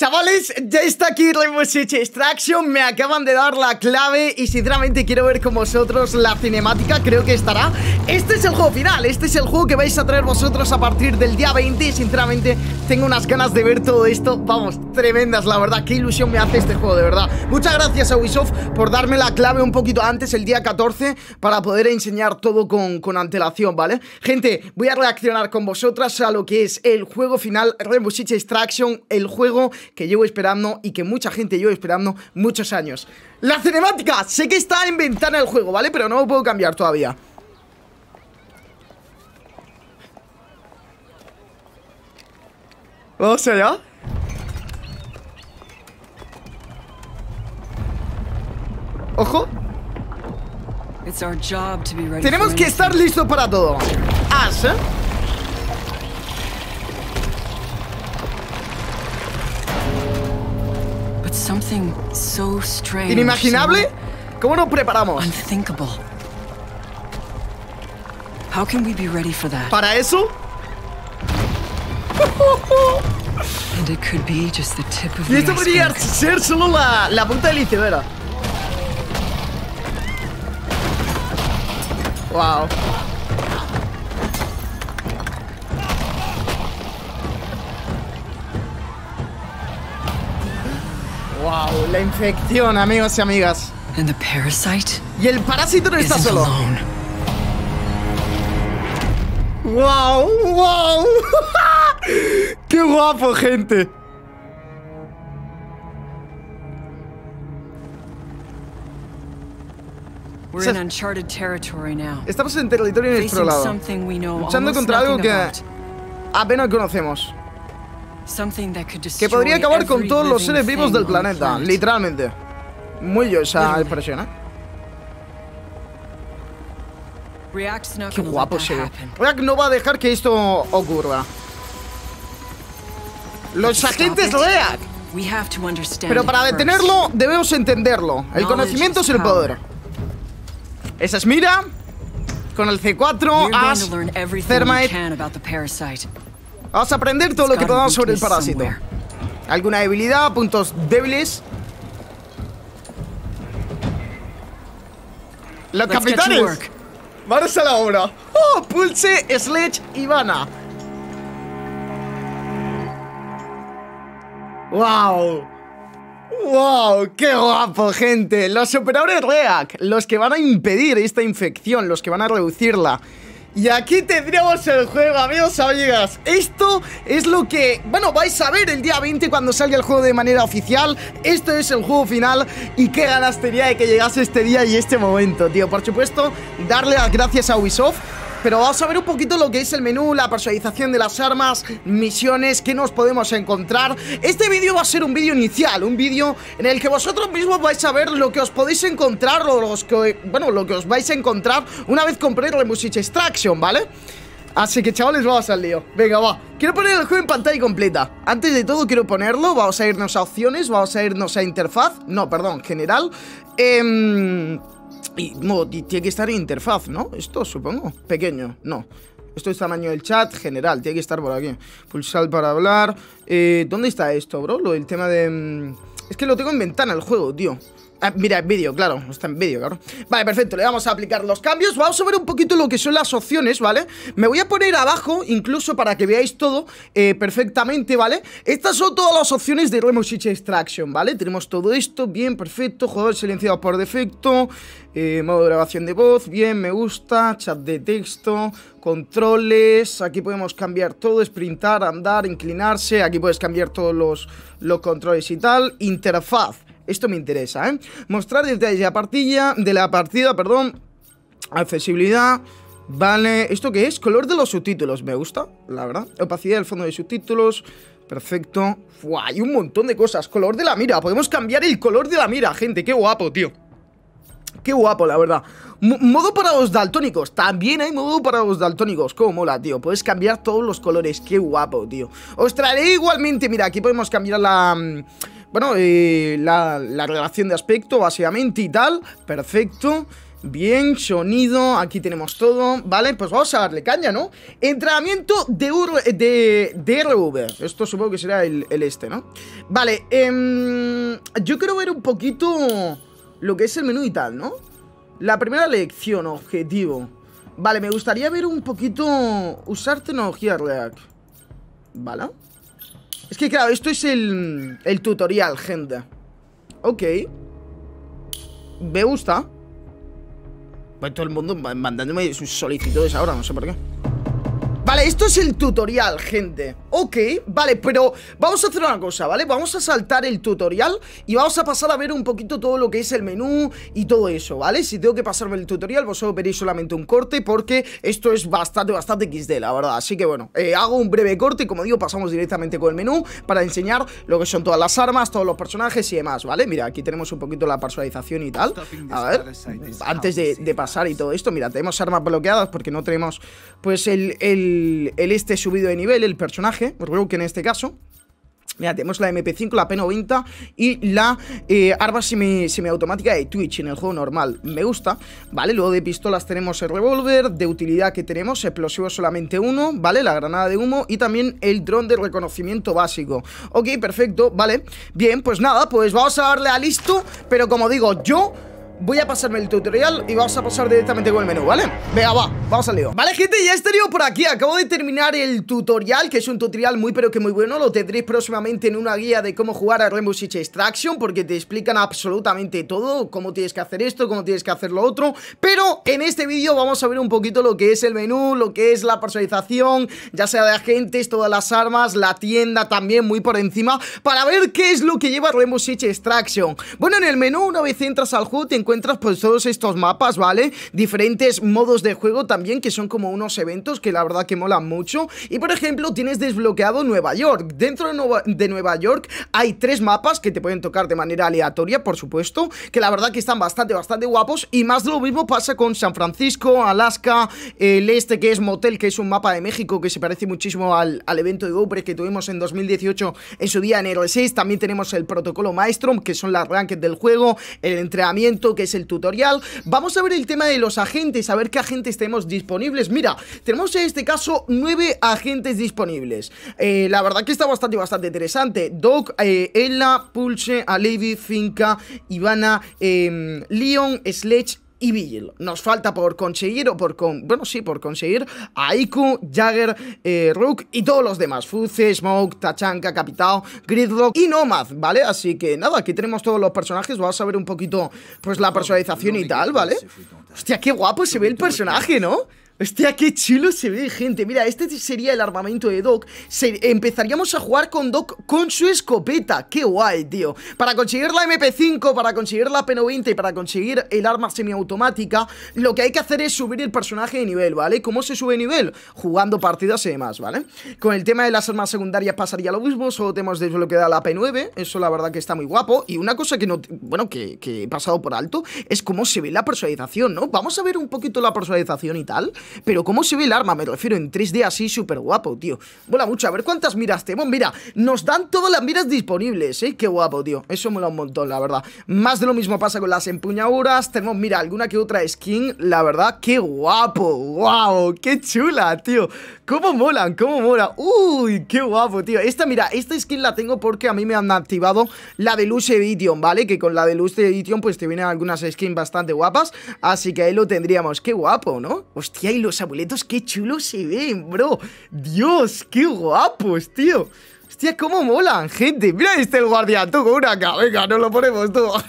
Chavales, ya está aquí Rainbow Six Extraction Me acaban de dar la clave Y sinceramente quiero ver con vosotros la cinemática Creo que estará Este es el juego final, este es el juego que vais a traer vosotros A partir del día 20 Y sinceramente tengo unas ganas de ver todo esto Vamos, tremendas, la verdad, qué ilusión me hace este juego De verdad, muchas gracias a Ubisoft Por darme la clave un poquito antes, el día 14 Para poder enseñar todo con, con antelación, ¿vale? Gente, voy a reaccionar con vosotras a lo que es el juego final Rainbow Six Extraction El juego que llevo esperando y que mucha gente llevo esperando muchos años. La cinemática, sé que está en ventana el juego, ¿vale? Pero no lo puedo cambiar todavía. Vamos allá. Ojo. Tenemos que estar listos para todo. ¡As! ¿eh? ¿Inimaginable? ¿Cómo nos preparamos? ¿Para eso? y esto podría ser solo la, la punta del iceberg. Wow. La infección, amigos y amigas. Y el parásito no está solo. ¡Wow! ¡Wow! ¡Qué guapo, gente! Estamos en estamos en territorio inexplorado. Luchando contra algo que apenas conocemos. Que podría acabar con todos los seres vivos del planeta, literalmente. Muy yo esa expresión, ¿eh? Qué guapo se ve. React no va a dejar que esto ocurra. Los agentes React. Pero para detenerlo, debemos entenderlo. El conocimiento es el poder. Esa es Mira. Con el C4, Ash, Thermite. Vamos a aprender todo lo que podamos sobre el parásito. ¿Alguna debilidad? ¿Puntos débiles? ¡Los capitanes! ¡Vamos a la obra! ¡Oh! Pulse, Sledge y Vana. ¡Wow! ¡Wow! ¡Qué guapo, gente! Los operadores React, los que van a impedir esta infección, los que van a reducirla, y aquí tendríamos el juego, amigos, amigas Esto es lo que, bueno, vais a ver el día 20 cuando salga el juego de manera oficial Esto es el juego final y qué ganas tenía de que llegase este día y este momento, tío Por supuesto, darle las gracias a Ubisoft pero vamos a ver un poquito lo que es el menú, la personalización de las armas, misiones, qué nos podemos encontrar. Este vídeo va a ser un vídeo inicial, un vídeo en el que vosotros mismos vais a ver lo que os podéis encontrar o los que, bueno, lo que os vais a encontrar una vez compréis Remusich Extraction, ¿vale? Así que chavales, vamos al lío Venga, va Quiero poner el juego en pantalla completa Antes de todo quiero ponerlo Vamos a irnos a opciones Vamos a irnos a interfaz No, perdón, general Eh... Y, tiene que estar en interfaz, ¿no? Esto, supongo. Pequeño, no. Esto es tamaño del chat general, tiene que estar por aquí. Pulsar para hablar. Eh, ¿Dónde está esto, bro? Lo, el tema de... Mm, es que lo tengo en ventana el juego, tío. Ah, mira, en vídeo, claro, está en vídeo, claro. Vale, perfecto, le vamos a aplicar los cambios Vamos a ver un poquito lo que son las opciones, ¿vale? Me voy a poner abajo, incluso para que veáis todo eh, perfectamente, ¿vale? Estas son todas las opciones de Remote Switch Extraction, ¿vale? Tenemos todo esto, bien, perfecto Jugador silenciado por defecto eh, Modo de grabación de voz, bien, me gusta Chat de texto, controles Aquí podemos cambiar todo, sprintar, andar, inclinarse Aquí puedes cambiar todos los, los controles y tal Interfaz esto me interesa, ¿eh? Mostrar detalles la partida, de la partida, perdón. Accesibilidad. Vale, ¿esto qué es? Color de los subtítulos, me gusta, la verdad. Opacidad del fondo de subtítulos, perfecto. Fua, hay un montón de cosas. Color de la mira, podemos cambiar el color de la mira, gente. Qué guapo, tío. Qué guapo, la verdad. modo para los daltónicos. También hay modo para los daltónicos. Cómo mola, tío. Puedes cambiar todos los colores. Qué guapo, tío. Os traeré igualmente. Mira, aquí podemos cambiar la... Mm, bueno, la, relación de aspecto básicamente y tal, perfecto. Bien, sonido, aquí tenemos todo Vale, pues vamos a darle caña, ¿no? Entrenamiento de, Esto supongo que será el, este, ¿no? Vale, em, yo quiero ver un poquito lo que es el menú y tal, ¿no? La primera lección, objetivo Vale, me gustaría ver un poquito usar tecnología React Vale es que claro, esto es el, el tutorial, gente Ok Me gusta Va pues todo el mundo mandándome sus solicitudes ahora, no sé por qué Vale, esto es el tutorial, gente Ok, vale, pero vamos a hacer una cosa, ¿vale? Vamos a saltar el tutorial y vamos a pasar a ver un poquito todo lo que es el menú y todo eso, ¿vale? Si tengo que pasarme el tutorial, vosotros veréis solamente un corte porque esto es bastante, bastante XD, la verdad Así que bueno, eh, hago un breve corte y como digo, pasamos directamente con el menú para enseñar lo que son todas las armas, todos los personajes y demás, ¿vale? Mira, aquí tenemos un poquito la personalización y tal A ver, antes de, pasar y todo esto, mira, tenemos armas bloqueadas porque no tenemos pues el el, este subido de nivel, el personaje, que en este caso. Mira, tenemos la MP5, la P90 y la eh, arma semiautomática de Twitch en el juego normal. Me gusta, ¿vale? Luego de pistolas tenemos el revólver, de utilidad que tenemos, explosivo solamente uno, ¿vale? La granada de humo y también el dron de reconocimiento básico. Ok, perfecto, ¿vale? Bien, pues nada, pues vamos a darle a listo, pero como digo, yo voy a pasarme el tutorial y vamos a pasar directamente con el menú, ¿vale? Venga, va, vamos al lío Vale, gente, ya estaría por aquí Acabo de terminar el tutorial, que es un tutorial muy pero que muy bueno Lo tendréis próximamente en una guía de cómo jugar a Rainbow Six Extraction Porque te explican absolutamente todo Cómo tienes que hacer esto, cómo tienes que hacer lo otro Pero en este vídeo vamos a ver un poquito lo que es el menú Lo que es la personalización, ya sea de agentes, todas las armas La tienda también muy por encima Para ver qué es lo que lleva Rainbow Six Extraction Bueno, en el menú una vez entras al juego te encuentras encuentras pues todos estos mapas, ¿vale? Diferentes modos de juego también que son como unos eventos que la verdad que molan mucho y por ejemplo tienes desbloqueado Nueva York. Dentro de Nueva, York hay tres mapas que te pueden tocar de manera aleatoria, por supuesto, que la verdad que están bastante, bastante guapos y más de lo mismo pasa con San Francisco, Alaska, el este que es Motel, que es un mapa de México que se parece muchísimo al, evento de GoPro que tuvimos en 2018 en su día enero de 6, también tenemos el protocolo Maestro, que son las rankings del juego, el entrenamiento, que es el tutorial. Vamos a ver el tema de los agentes, a ver qué agentes tenemos disponibles. Mira, tenemos en este caso nueve agentes disponibles. Eh, la verdad que está bastante, bastante interesante. Doc, eh, Ella, Pulse, Alevi, Finca, Ivana, em, Leon, Sledge y Vigil. Nos falta por conseguir, o por con, bueno, sí, por conseguir a Iku, Jagger, eh, Rook y todos los demás. Fuce, Smoke, Tachanka, Capitao, Gridlock y Nomad, ¿vale? Así que nada, aquí tenemos todos los personajes, vamos a ver un poquito, pues la personalización y tal, ¿vale? Hostia, qué guapo se ve el personaje, ¿no? Hostia, qué chulo se ve, gente Mira, este sería el armamento de Doc Empezaríamos a jugar con Doc con su escopeta Qué guay, tío Para conseguir la MP5, para conseguir la P90 Y para conseguir el arma semiautomática Lo que hay que hacer es subir el personaje de nivel, ¿vale? ¿Cómo se sube de nivel? Jugando partidas y demás, ¿vale? Con el tema de las armas secundarias pasaría lo mismo Solo tenemos da la P9 Eso la verdad que está muy guapo Y una cosa que no... Bueno, que, que he pasado por alto Es cómo se ve la personalización, ¿no? Vamos a ver un poquito la personalización y tal pero cómo se ve el arma, me refiero en 3D así súper guapo, tío. Mola mucho, a ver cuántas miras tenemos. Mira, nos dan todas las miras disponibles, ¿eh? Qué guapo, tío. Eso mola un montón, la verdad. Más de lo mismo pasa con las empuñaduras. Tenemos, mira, alguna que otra skin. La verdad, qué guapo. ¡Wow! ¡Qué chula, tío! ¿Cómo molan? ¿Cómo mola? ¡Uy! ¡Qué guapo, tío! Esta, mira, esta skin la tengo porque a mí me han activado la de Luce Edition, ¿vale? Que con la de Luce Edition, pues te vienen algunas skins bastante guapas. Así que ahí lo tendríamos. ¡Qué guapo, ¿no? Hostia, los amuletos, qué chulos se ven, bro. Dios, qué guapos, tío. Hostia, cómo molan, gente. Mira, este el guardián, tú con una cabeza. Venga, nos lo ponemos, todo.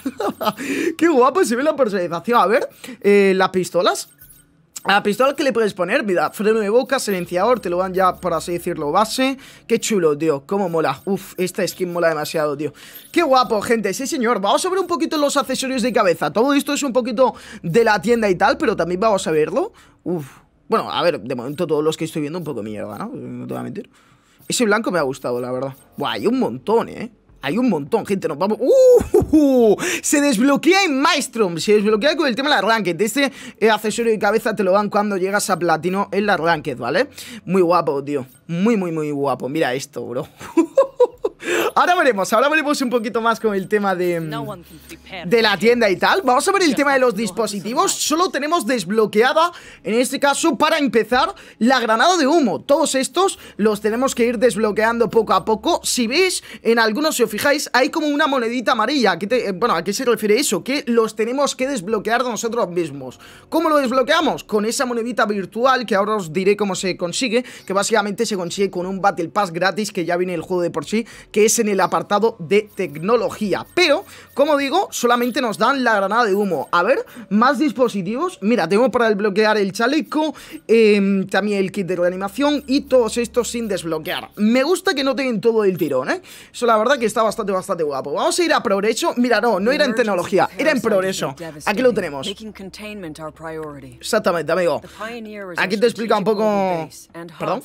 qué guapo se ve la personalización. A ver, eh, las pistolas. A la pistola que le puedes poner, mira, freno de boca, silenciador, te lo dan ya, por así decirlo, base. Qué chulo, tío, cómo mola. Uf, esta skin mola demasiado, tío. Qué guapo, gente, sí señor. Vamos a ver un poquito los accesorios de cabeza. Todo esto es un poquito de la tienda y tal, pero también vamos a verlo. Uf, bueno, a ver, de momento todos los que estoy viendo un poco mierda, ¿no? No te voy a mentir. Ese blanco me ha gustado, la verdad. Guay, hay un montón, ¿eh? Hay un montón, gente, nos vamos... ¡Uh! Se desbloquea en maestro se desbloquea con el tema de la Ranked. Este eh, accesorio de cabeza te lo dan cuando llegas a Platino en la Ranked, ¿vale? Muy guapo, tío. Muy, muy, muy guapo. Mira esto, bro. ahora veremos, ahora veremos un poquito más con el tema de, mm, de la tienda y tal. Vamos a ver el tema de los dispositivos. Solo tenemos desbloqueada, en este caso, para empezar, la granada de humo. Todos estos los tenemos que ir desbloqueando poco a poco. Si veis, en algunos, si os fijáis, hay como una monedita amarilla. Eh, bueno, ¿a qué se refiere eso? Que los tenemos que desbloquear nosotros mismos. ¿Cómo lo desbloqueamos? Con esa monedita virtual, que ahora os diré cómo se consigue, que básicamente se consigue con un Battle Pass gratis que ya viene el juego de por sí, que es en el apartado de tecnología. Pero, como digo, solamente nos dan la granada de humo. A ver, más dispositivos. Mira, tengo para desbloquear el chaleco, em, también el kit de reanimación y todos estos sin desbloquear. Me gusta que no tengan todo el tirón, ¿eh? Eso la verdad que está bastante, bastante guapo. Vamos a ir a progreso. Mira, no, no era en tecnología, era en progreso. Aquí lo tenemos. Exactamente, amigo. Aquí te explica un poco... ¿Perdón?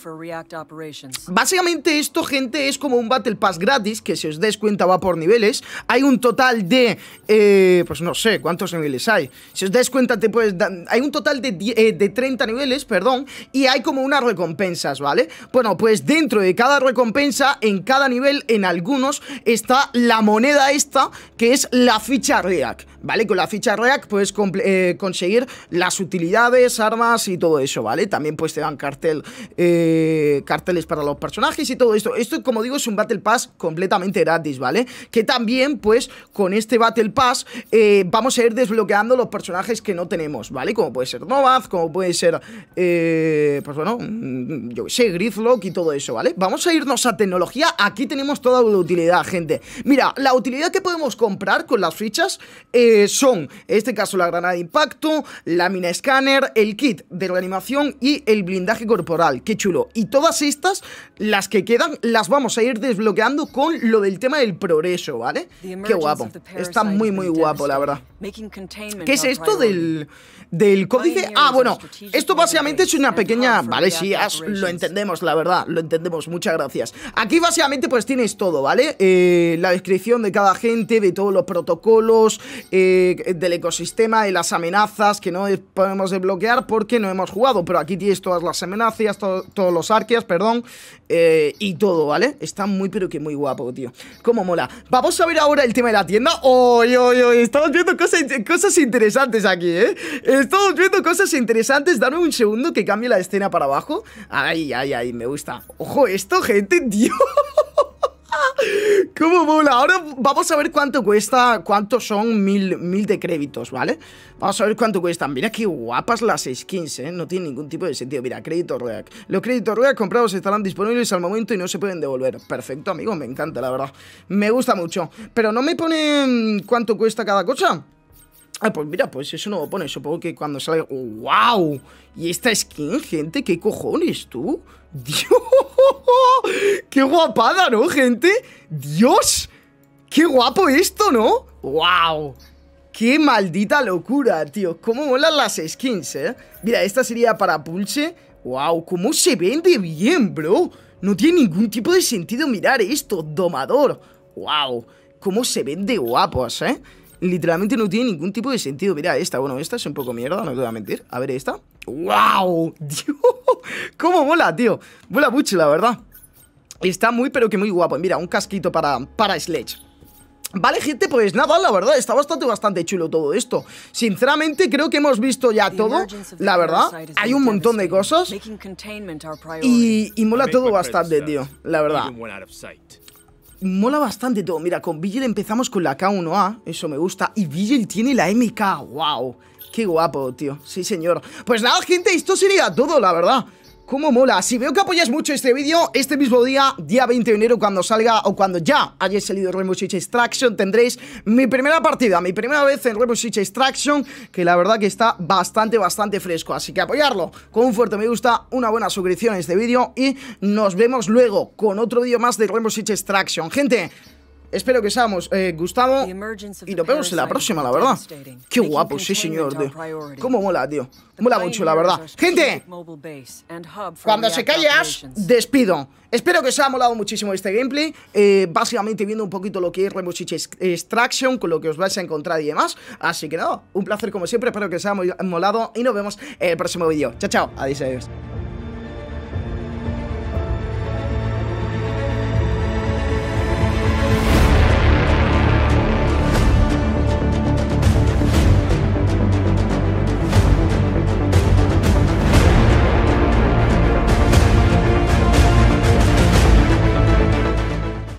Básicamente esto, gente, es como un Battle Pass gratis que si os dais cuenta va por niveles. Hay un total de, eh, pues no sé, ¿cuántos niveles hay? Si os dais cuenta, te puedes hay un total de, eh, de 30 niveles, perdón, y hay como unas recompensas, ¿vale? Bueno, pues dentro de cada recompensa, en cada nivel, en algunos, está la moneda esta, que es la ficha React, ¿vale? Con la ficha React puedes eh, conseguir las utilidades, armas y todo eso, ¿vale? También pues te dan cartel, eh, carteles para los personajes y todo esto. Esto, como digo, es un Battle Pass completamente gratis, ¿vale? Que también, pues, con este Battle Pass eh, vamos a ir desbloqueando los personajes que no tenemos, ¿vale? Como puede ser Novaz, como puede ser, pues bueno, mm, yo qué sé, Grizzlock y todo eso, ¿vale? Vamos a irnos a tecnología. Aquí tenemos toda la utilidad, gente. Mira, la utilidad que podemos comprar con las fichas... Eh, eh, son, en este caso, la granada de impacto, La mina escáner, el kit de reanimación y el blindaje corporal. Qué chulo. Y todas estas, las que quedan, las vamos a ir desbloqueando con lo del tema del progreso, ¿vale? Qué guapo. Está muy, muy guapo, la verdad. ¿Qué es esto del, del códice? Ah, bueno, esto básicamente es una pequeña... Vale, sí, lo entendemos, la verdad, lo entendemos, muchas gracias. Aquí básicamente pues tienes todo, ¿vale? Eh, la descripción de cada gente, de todos los protocolos, eh, del ecosistema, de las amenazas que no podemos desbloquear porque no hemos jugado. Pero aquí tienes todas las amenazas, todos los arqueas, perdón, eh, y todo, ¿vale? Está muy, pero que muy guapo, tío. como mola. Vamos a ver ahora el tema de la tienda. ¡Oy, oy, oy! Estamos viendo cosas, cosas interesantes aquí, ¿eh? Estamos viendo cosas interesantes. Dame un segundo que cambie la escena para abajo. Ay, ay, ay, me gusta. ¡Ojo esto, gente! ¡Dios! ¿Cómo mola? Ahora vamos a ver cuánto cuesta, cuánto son mil, mil de créditos, ¿vale? Vamos a ver cuánto cuestan. Mira qué guapas las skins, ¿eh? No tiene ningún tipo de sentido. Mira, crédito React. Los créditos React comprados estarán disponibles al momento y no se pueden devolver. Perfecto, amigo, me encanta, la verdad. Me gusta mucho. Pero no me ponen mm, cuánto cuesta cada cosa. Ah, pues mira, pues eso no lo pone. Supongo que cuando sale... ¡Wow! ¿Y esta skin, gente? ¿Qué cojones, tú? ¡Dios! ¡Qué guapada, ¿no, gente? ¡Dios! ¡Qué guapo esto, ¿no? ¡Wow! ¡Qué maldita locura, tío! ¿Cómo molan las skins, eh? Mira, esta sería para Pulse. ¡Wow! ¿Cómo se vende bien, bro? No tiene ningún tipo de sentido mirar esto. Domador. ¡Wow! ¿Cómo se vende guapos, eh? Literalmente no tiene ningún tipo de sentido. Mira, esta, bueno, esta es un poco mierda, no te voy a mentir. A ver, esta. ¡Wow! ¡Dios! ¡Cómo mola, tío! Mola mucho, la verdad. Está muy, pero que muy guapo. Mira, un casquito para, para Sledge. Vale, gente, pues nada, la verdad, está bastante, bastante chulo todo esto. Sinceramente, creo que hemos visto ya todo, la verdad. Hay un montón de cosas. Y, y mola todo bastante, uh, tío, la verdad. Mola bastante todo. Mira, con Vigil empezamos con la K1A, eso me gusta. Y Vigil tiene la MK, wow. Qué guapo, tío. Sí, señor. Pues nada, gente, esto sería todo, la verdad. ¿Cómo mola? Si veo que apoyáis mucho este vídeo, este mismo día, día 20 de enero, cuando salga o cuando ya haya salido Rainbow Six Extraction, tendréis mi primera partida, mi primera vez en Rainbow Six Extraction, que la verdad que está bastante, bastante fresco. Así que apoyarlo con un fuerte me gusta, una buena suscripción a este vídeo y nos vemos luego con otro vídeo más de Rainbow Six Extraction. Gente, Espero que seamos eh, gustado y nos vemos en la próxima, la verdad. Qué guapo, sí señor, tío. Cómo mola, tío. Mola mucho, la verdad. Gente, cuando se callas, despido. Espero que os haya molado muchísimo este gameplay. Eh, básicamente viendo un poquito lo que es Rainbow Extraction, con lo que os vais a encontrar y demás. Así que no, un placer como siempre. Espero que os haya molado y nos vemos en el próximo vídeo. Chao, chao. Adiós, adiós.